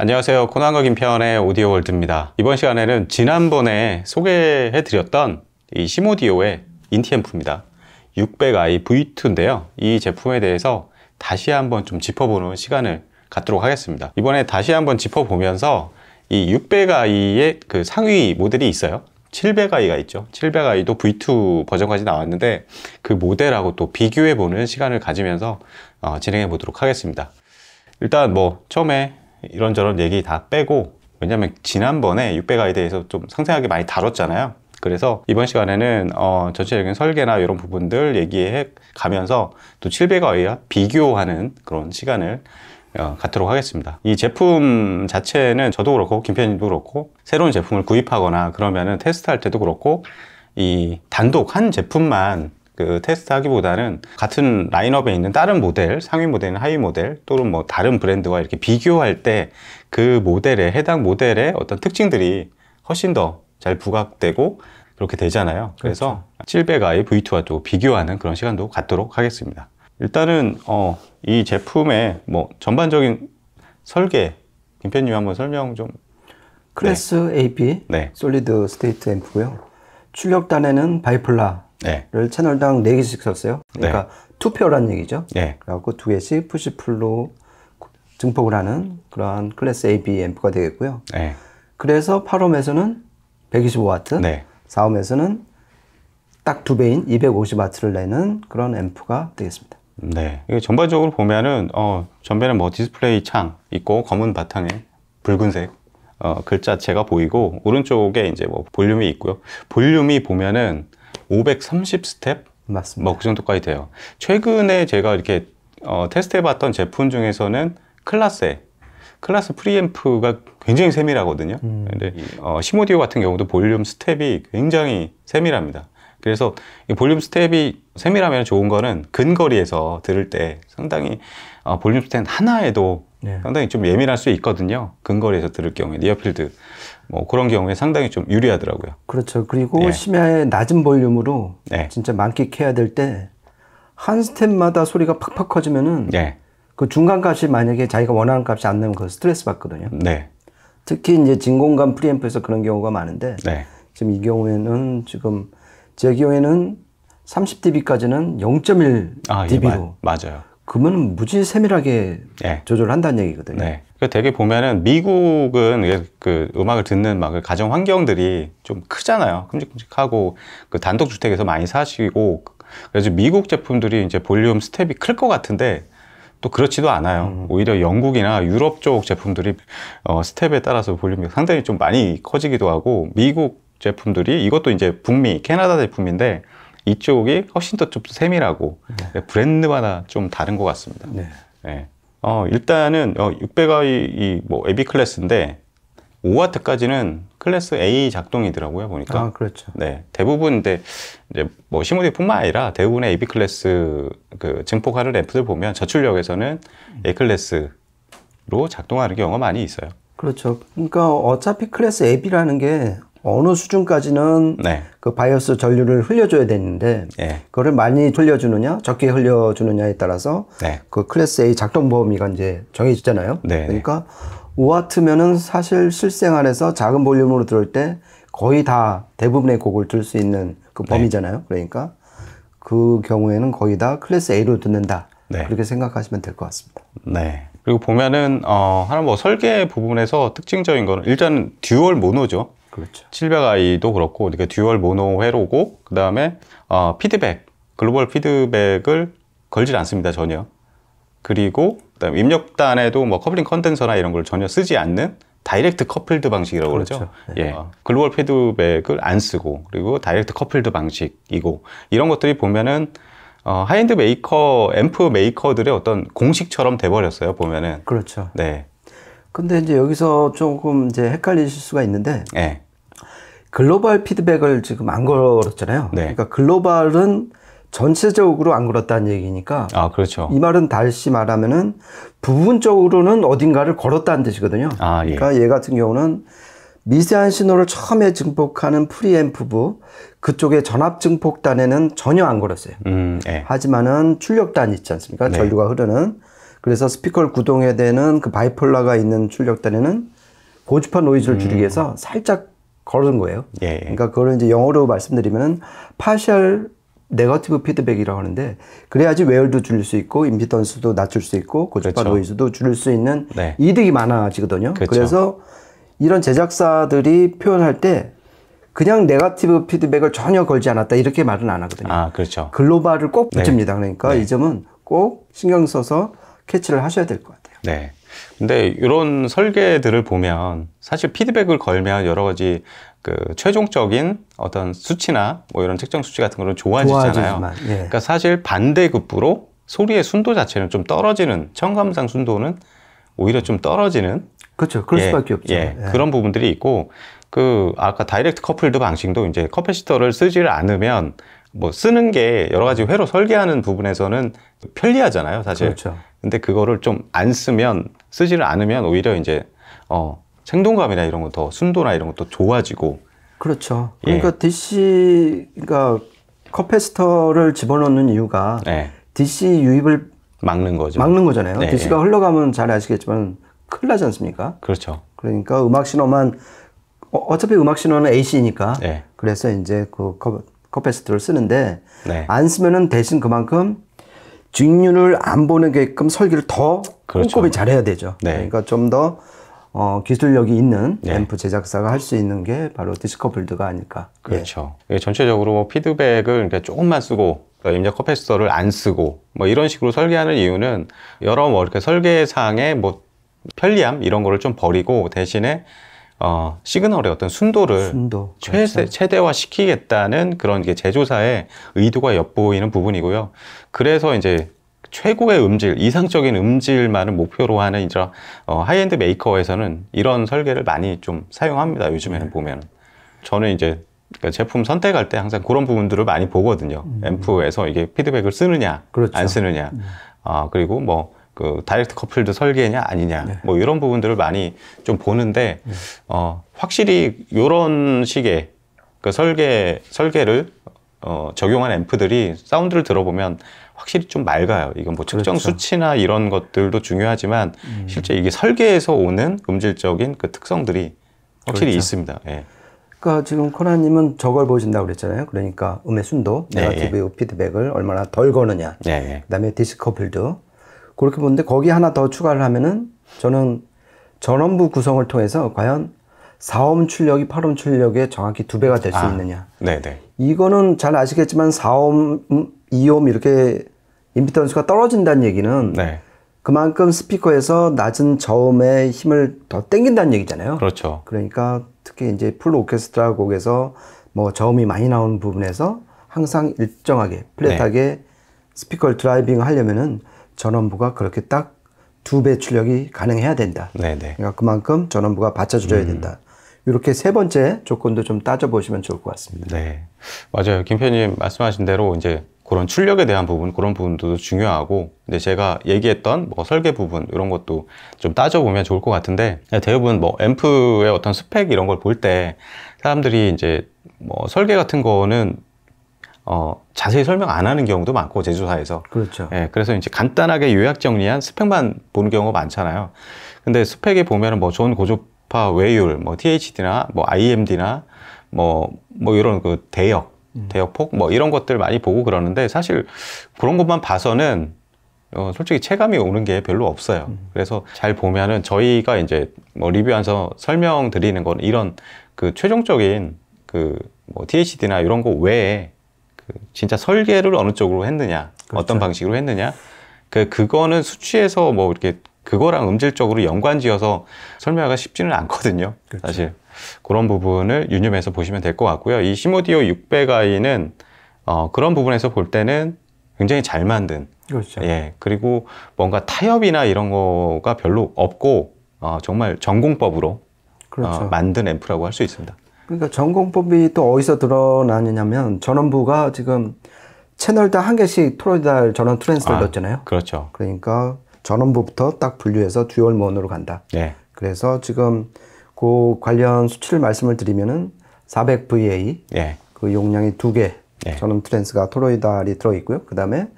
안녕하세요 코난과 김편의 오디오 월드입니다 이번 시간에는 지난번에 소개해드렸던 이 시모디오의 인티앰프입니다 600i V2인데요 이 제품에 대해서 다시 한번 좀 짚어보는 시간을 갖도록 하겠습니다 이번에 다시 한번 짚어보면서 이 600i의 그 상위 모델이 있어요 700i가 있죠 700i도 V2 버전까지 나왔는데 그 모델하고 또 비교해보는 시간을 가지면서 어, 진행해 보도록 하겠습니다 일단 뭐 처음에 이런저런 얘기 다 빼고 왜냐면 지난번에 600가에대해서좀 상세하게 많이 다뤘잖아요 그래서 이번 시간에는 어, 전체적인 설계나 이런 부분들 얘기해 가면서 또 700I와 비교하는 그런 시간을 어, 갖도록 하겠습니다 이 제품 자체는 저도 그렇고 김편님도 그렇고 새로운 제품을 구입하거나 그러면은 테스트할 때도 그렇고 이 단독 한 제품만 그 테스트하기보다는 같은 라인업에 있는 다른 모델, 상위 모델, 하위 모델 또는 뭐 다른 브랜드와 이렇게 비교할 때 그 모델에 해당 모델의 어떤 특징들이 훨씬 더 잘 부각되고 그렇게 되잖아요. 그래서 그렇죠. 700i V2와 또 비교하는 그런 시간도 갖도록 하겠습니다. 일단은 어, 이 제품의 뭐 전반적인 설계 김편님 한번 설명 좀 클래스 네. AP 네. 솔리드 스테이트 앰프고요. 출력단에는 바이플라 네.를 채널당 4개씩 썼어요. 그러니까 네. 투표란 얘기죠. 네. 그래갖고 2개씩 푸시풀로 증폭을 하는 그러한 클래스 AB 앰프가 되겠고요. 네. 그래서 8홈에서는 125W, 네. 4홈에서는 딱 두 배인 250W를 내는 그런 앰프가 되겠습니다. 네. 이게 전반적으로 보면은 어, 전면에 뭐 디스플레이 창 있고 검은 바탕에 붉은색 어, 글자 체가 보이고 오른쪽에 이제 뭐 볼륨이 있고요. 볼륨이 보면은 530스텝? 맞습니다. 뭐그 정도까지 돼요. 최근에 제가 이렇게 어, 테스트해봤던 제품 중에서는 클라세, 스 클라스 프리앰프가 굉장히 세밀하거든요. 음. 근데 어, 시모디오 같은 경우도 볼륨 스텝이 굉장히 세밀합니다. 그래서 이 볼륨 스텝이 세밀하면 좋은 거는 근거리에서 들을 때 상당히 어, 볼륨 스텝 하나에도 네. 상당히 좀 예민할 수 있거든요. 근거리에서 들을 경우에 니어필드 뭐 그런 경우에 상당히 좀 유리하더라고요. 그렇죠. 그리고 예. 심야에 낮은 볼륨으로 예. 진짜 만끽해야 될 때 한 스텝마다 소리가 팍팍 커지면은 예. 그 중간 값이 만약에 자기가 원하는 값이 안 나면 그 스트레스 받거든요. 네. 특히 이제 진공관 프리앰프에서 그런 경우가 많은데 네. 지금 이 경우에는 지금 제 경우에는 30dB까지는 0.1dB로 아, 예, 맞아요. 그러면 무지 세밀하게 네. 조절을 한다는 얘기거든요. 네. 그 되게 보면은 미국은 그 음악을 듣는 막 그 가정 환경들이 좀 크잖아요. 큼직큼직하고 그 단독 주택에서 많이 사시고 그래서 미국 제품들이 이제 볼륨 스텝이 클 것 같은데 또 그렇지도 않아요. 음. 오히려 영국이나 유럽 쪽 제품들이 어, 스텝에 따라서 볼륨이 상당히 좀 많이 커지기도 하고 미국 제품들이 이것도 이제 북미 캐나다 제품인데 이쪽이 훨씬 더좀 세밀하고 네. 브랜드마다 좀 다른 것 같습니다. 네. 네. 어, 일단은 어, 600i 이뭐 에비 클래스인데 5와트까지는 클래스 A 작동이더라고요 보니까. 아 그렇죠. 네 대부분 이제 뭐 시모디뿐만 아니라 대부분의 AB 클래스 그 증폭하는 램프들 보면 저출력에서는 A 클래스로 작동하는 경우가 많이 있어요. 그렇죠. 그러니까 어차피 클래스 AB라는 게 어느 수준까지는 네. 그 바이어스 전류를 흘려줘야 되는데 네. 예. 그걸 많이 흘려주느냐 적게 흘려주느냐에 따라서 네. 그 클래스 A 작동 범위가 이제 정해지잖아요. 네. 그러니까 5와트면은 사실 실생활에서 작은 볼륨으로 들을 때 거의 다 대부분의 곡을 들 수 있는 그 네. 범위잖아요. 그러니까 그 경우에는 거의 다 클래스 A로 듣는다. 네. 그렇게 생각하시면 될 것 같습니다. 네. 그리고 보면은 어 하나 뭐 설계 부분에서 특징적인 거는 일단 듀얼 모노죠. 그렇죠. 700i도 그렇고 그러 듀얼 모노 회로고 그 다음에 어, 아, 피드백 글로벌 피드백을 걸질 않습니다 전혀. 그리고 그다음 에 입력단에도 뭐 커플링 컨덴서나 이런 걸 전혀 쓰지 않는 다이렉트 커플드 방식이라고 그렇죠. 그러죠. 네. 예. 아. 글로벌 피드백을 안 쓰고 그리고 다이렉트 커플드 방식이고 이런 것들이 보면은 어, 하이엔드 메이커 앰프 메이커들의 어떤 공식처럼 돼 버렸어요, 보면은. 그렇죠. 네. 근데 이제 여기서 조금 이제 헷갈리실 수가 있는데 네. 글로벌 피드백을 지금 안 걸었잖아요. 네. 그러니까 글로벌은 전체적으로 안 걸었다는 얘기니까. 아, 그렇죠. 이 말은 다시 말하면은 부분적으로는 어딘가를 걸었다는 뜻이거든요. 아, 예. 그러니까 얘 같은 경우는 미세한 신호를 처음에 증폭하는 프리앰프부그쪽에 전압 증폭단에는 전혀 안 걸었어요. 음, 예. 하지만은 출력단 있지 않습니까? 네. 전류가 흐르는 그래서 스피커를 구동해야 되는 그 바이폴라가 있는 출력단에는 고주파 노이즈를 음. 줄이기 위해서 살짝 걸은 거예요. 예, 예. 그러니까 그걸 이제 영어로 말씀드리면은 파셜 네거티브 피드백이라고 하는데 그래야지 외열도 줄일 수 있고 임피던스도 낮출 수 있고 고주파 그렇죠. 노이즈도 줄일 수 있는 네. 이득이 많아지거든요. 그렇죠. 그래서 이런 제작사들이 표현할 때 그냥 네거티브 피드백을 전혀 걸지 않았다 이렇게 말은 안 하거든요. 아, 그렇죠. 글로벌을 꼭 붙입니다. 네. 그러니까 네. 이 점은 꼭 신경 써서 캐치를 하셔야 될 것 같아요. 네. 근데 이런 설계들을 보면 사실 피드백을 걸면 여러 가지 그 최종적인 어떤 수치나 뭐 이런 측정 수치 같은 거는 좋아지잖아요. 예. 그러니까 사실 반대급부로 소리의 순도 자체는 좀 떨어지는 청감상 순도는 오히려 좀 떨어지는 그렇죠. 그럴 예, 수밖에 없죠. 예, 예. 그런 부분들이 있고 그 아까 다이렉트 커플드 방식도 이제 커패시터를 쓰지를 않으면 뭐 쓰는 게 여러 가지 회로 설계하는 부분에서는 편리하잖아요, 사실. 그렇죠. 근데 그거를 좀 안 쓰면 쓰지를 않으면 오히려 이제 어, 생동감이나 이런 거 더 순도나 이런 것도 좋아지고 그렇죠. 예. 그러니까 예. d c 그러니까 컵페스터를 집어넣는 이유가 네. DC 유입을 막는 거죠. 막는 거잖아요. 네. DC가 예. 흘러가면 잘 아시겠지만 큰일 나지 않습니까? 그렇죠. 그러니까 음악 신호만 어, 차피 음악 신호는 AC니까 네. 예. 그래서 이제 그 컵, 컵페스터를 쓰는데 네. 안 쓰면은 대신 그만큼 직륜을 안 보는게끔 설계를 더 그렇죠. 꼼꼼히 잘해야 되죠. 네. 그러니까 좀 더 어, 기술력이 있는 네. 앰프 제작사가 할 수 있는 게 바로 디스커블드가 아닐까. 예. 그렇죠. 예. 전체적으로 뭐 피드백을 조금만 쓰고 그러니까 임자 커패스터를안 쓰고 뭐 이런 식으로 설계하는 이유는 여러 뭐 이렇게 설계상의 뭐 편리함 이런 거를 좀 버리고 대신에 어, 시그널의 어떤 순도를 순도, 그렇죠. 최대, 화시키겠다는 그런 이제 조사의 의도가 엿보이는 부분이고요. 그래서 이제 최고의 음질, 이상적인 음질만을 목표로 하는 이제 어, 하이엔드 메이커에서는 이런 설계를 많이 좀 사용합니다. 요즘에는 네. 보면 저는 이제 그 제품 선택할 때 항상 그런 부분들을 많이 보거든요. 음. 앰프에서 이게 피드백을 쓰느냐, 그렇죠. 안 쓰느냐, 음. 아 그리고 뭐그 다이렉트 커플드 설계냐 아니냐 네. 뭐 이런 부분들을 많이 좀 보는데 네. 어 확실히 요런 식의 그 설계 설계를 어 적용한 앰프들이 사운드를 들어보면 확실히 좀 맑아요. 이건 뭐 측정 그렇죠. 수치나 이런 것들도 중요하지만 음. 실제 이게 설계에서 오는 음질적인 그 특성들이 확실히 그렇죠. 있습니다. 예. 그니까 지금 코나님은 저걸 보신다고 그랬잖아요. 그러니까 음의 순도, 네거티브 예. 피드백을 얼마나 덜 거느냐. 네, 예. 그다음에 디스커플드, 그렇게 보는데 거기 하나 더 추가를 하면은 저는 전원부 구성을 통해서 과연 4옴 출력이 8옴 출력에 정확히 두 배가 될수 아, 있느냐. 네네. 이거는 잘 아시겠지만 4옴, 2옴 이렇게 임피던스가 떨어진다는 얘기는 네. 그만큼 스피커에서 낮은 저음에 힘을 더 땡긴다는 얘기잖아요. 그렇죠. 그러니까 특히 이제 풀 오케스트라 곡에서 뭐 저음이 많이 나오는 부분에서 항상 일정하게 플랫하게 네. 스피커를 드라이빙 하려면은 전원부가 그렇게 딱 두 배 출력이 가능해야 된다. 네네. 네. 그러니까 그만큼 전원부가 받쳐줘야 음. 된다. 이렇게 세 번째 조건도 좀 따져보시면 좋을 것 같습니다. 네. 맞아요. 김 표님 말씀하신 대로 이제 그런 출력에 대한 부분, 그런 부분도 중요하고, 이제 제가 얘기했던 뭐 설계 부분, 이런 것도 좀 따져보면 좋을 것 같은데, 대부분 뭐 앰프의 어떤 스펙 이런 걸 볼 때, 사람들이 이제 뭐 설계 같은 거는 어, 자세히 설명 안 하는 경우도 많고 제조사에서 그렇죠. 예, 그래서 이제 간단하게 요약 정리한 스펙만 보는 경우가 많잖아요. 근데 스펙에 보면은 뭐 좋은 고조파 외율, 뭐 THD나 뭐 IMD나 뭐뭐 뭐 이런 그 대역, 음. 대역폭 뭐 이런 것들 많이 보고 그러는데 사실 그런 것만 봐서는 어, 솔직히 체감이 오는 게 별로 없어요. 음. 그래서 잘 보면은 저희가 이제 뭐 리뷰하면서 설명드리는 건 이런 그 최종적인 그뭐 THD나 이런 거 외에 그 진짜 설계를 어느 쪽으로 했느냐, 그렇죠. 어떤 방식으로 했느냐. 그 그거는 수치에서 뭐 이렇게 그거랑 음질적으로 연관지어서 설명하기가 쉽지는 않거든요. 그렇죠. 사실 그런 부분을 유념해서 보시면 될 것 같고요. 이 시모디오 600i는 어, 그런 부분에서 볼 때는 굉장히 잘 만든 그렇죠. 예 그리고 뭔가 타협이나 이런 거가 별로 없고 어, 정말 전공법으로 어, 그렇죠. 어, 만든 앰프라고 할 수 있습니다. 그러니까 전공법이 또 어디서 드러나느냐면 전원부가 지금 채널당 한 개씩 토로달 전원 트랜스를 아, 넣었잖아요. 그렇죠. 그러니까 전원부부터 딱 분류해서 듀얼 모으로 간다. 네. 그래서 지금 그 관련 수치를 말씀을 드리면은 400VA 네. 예. 그 용량이 두개 네. 예. 전원 트랜스가 토로이달이 들어있고요. 그 다음에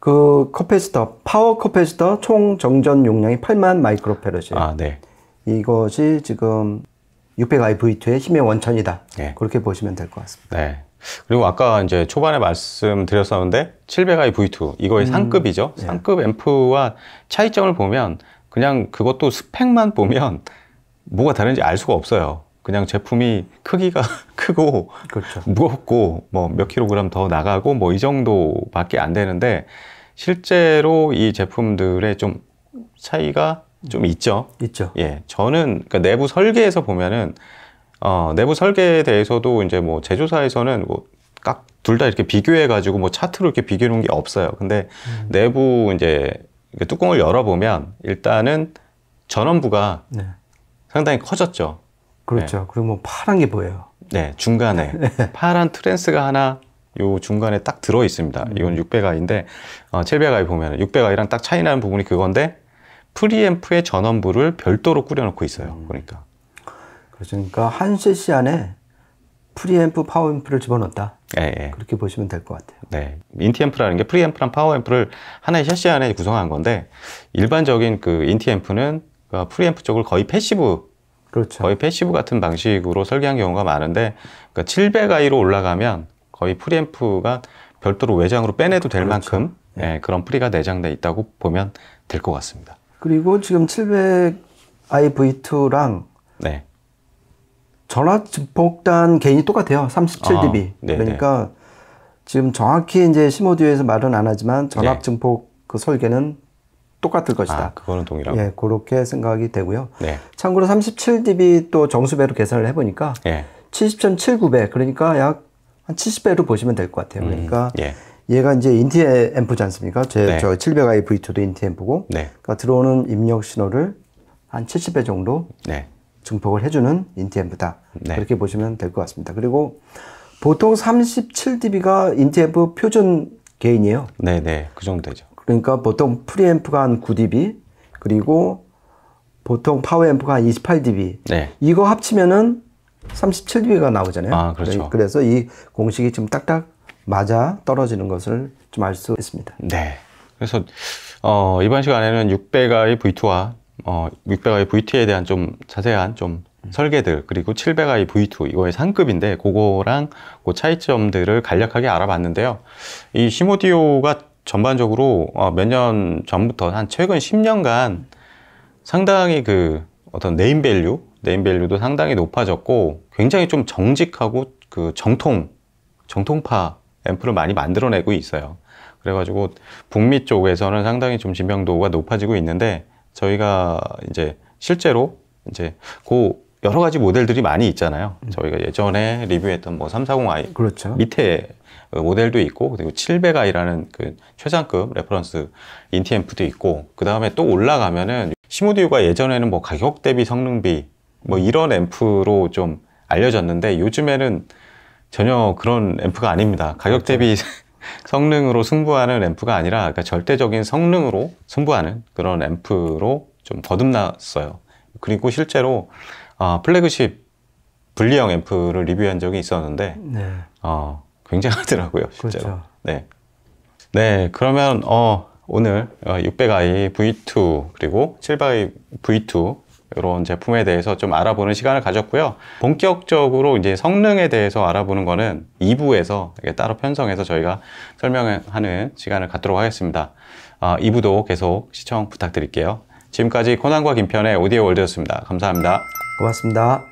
그커패스터 파워 커패스터총 정전 용량이 8만 마이크로페르시. 아, 네. 이것이 지금 600iV2의 힘의 원천이다. 네. 그렇게 보시면 될 것 같습니다. 네. 그리고 아까 이제 초반에 말씀드렸었는데 700iV2 이거의 음. 상급이죠. 네. 상급 앰프와 차이점을 보면 그냥 그것도 스펙만 보면 뭐가 다른지 알 수가 없어요. 그냥 제품이 크기가 크고 그렇죠. 무겁고 뭐 몇 킬로그램 더 나가고 뭐 이 정도밖에 안 되는데 실제로 이 제품들의 좀 차이가 좀 있죠. 있죠. 예, 저는 그니까 내부 설계에서 보면은 어, 내부 설계에 대해서도 이제 뭐 제조사에서는 뭐각둘다 이렇게 비교해 가지고 뭐 차트로 이렇게 비교해 놓은 게 없어요. 근데 음. 내부 이제 뚜껑을 열어보면 일단은 전원부가 네. 상당히 커졌죠. 그렇죠. 네. 그리고 뭐 파란 게 보여요. 네, 중간에 네. 파란 트랜스가 하나 요 중간에 딱 들어 있습니다. 음. 이건 600i인데 어, 700i 보면 600i랑 딱 차이 나는 부분이 그건데 프리앰프의 전원부를 별도로 꾸려놓고 있어요. 음. 그러니까. 그러니까 한 cc 안에 프리앰프, 파워앰프를 집어넣었다. 예, 예. 그렇게 보시면 될 것 같아요. 네. 인티앰프라는 게 프리앰프랑 파워앰프를 하나의 샤시 안에 구성한 건데 일반적인 그 인티앰프는 그 프리앰프 쪽을 거의 패시브 그렇죠. 거의 패시브 같은 방식으로 설계한 경우가 많은데 그러니까 700i로 올라가면 거의 프리앰프가 별도로 외장으로 빼내도 될 그렇죠. 만큼 예. 예 그런 프리가 내장돼 있다고 보면 될 것 같습니다. 그리고 지금 700i V2랑 네. 전화 증폭단 개인이 똑같아요. 37dB. 아, 네, 그러니까 네. 지금 정확히 이제 시모듀에서 말은 안 하지만 전압 증폭 네. 그 설계는 똑같을 아, 것이다. 아, 그거는 동일하고. 예, 그렇게 생각이 되고요. 네. 참고로 37dB 또 정수배로 계산을 해보니까 네. 70.7 9배 그러니까 약 한 70배로 보시면 될 것 같아요. 음, 그러니까 음, 예. 얘가 이제 인티 앰프지 않습니까? 제저 700i V2도 인티 앰프고, 네. 그러니까 들어오는 입력 신호를 한 70배 정도 네. 증폭을 해주는 인티 앰프다. 네. 그렇게 보시면 될 것 같습니다. 그리고 보통 37dB가 인티 앰프 표준 개인이에요. 네, 네, 그 정도 죠 그러니까 보통 프리앰프가 한 9dB, 그리고 보통 파워앰프가 한 28dB. 네. 이거 합치면은 37dB가 나오잖아요. 아, 그렇죠. 네, 그래서 이 공식이 지금 딱딱 맞아 떨어지는 것을 좀 알 수 있습니다. 네. 그래서 어, 이번 시간에는 600i V2와 어, 600i V2에 대한 좀 자세한 좀 설계들 그리고 700i V2 이거의 상급인데 그거랑 그 차이점들을 간략하게 알아봤는데요. 이 시모디오가 전반적으로 어, 몇 년 전부터 한 최근 10년간 상당히 그 어떤 네임밸류 네임밸류도 상당히 높아졌고 굉장히 좀 정직하고 그 정통 정통파 앰프를 많이 만들어내고 있어요. 그래가지고 북미 쪽에서는 상당히 좀 지명도가 높아지고 있는데 저희가 이제 실제로 이제 그 여러 가지 모델들이 많이 있잖아요. 음. 저희가 예전에 리뷰했던 뭐 340i 그렇죠. 밑에 모델도 있고 그리고 700i라는 그 최상급 레퍼런스 인티앰프도 있고 그 다음에 또 올라가면은 시모듀가 예전에는 뭐 가격 대비 성능 비뭐 이런 앰프로 좀 알려졌는데 요즘에는 전혀 그런 앰프가 아닙니다. 가격 대비 성능으로 승부하는 앰프가 아니라 그러니까 절대적인 성능으로 승부하는 그런 앰프로 좀 거듭났어요. 그리고 실제로 어, 플래그십 분리형 앰프를 리뷰한 적이 있었는데 네. 어, 굉장하더라고요 실제로. 그렇죠. 네. 네 그러면 어, 오늘 600i 어, V2 그리고 700i V2 이런 제품에 대해서 좀 알아보는 시간을 가졌고요. 본격적으로 이제 성능에 대해서 알아보는 거는 2부에서 따로 편성해서 저희가 설명하는 시간을 갖도록 하겠습니다. 아, 2부도 계속 시청 부탁드릴게요. 지금까지 코난과 김편의 오디오 월드였습니다. 감사합니다. 고맙습니다.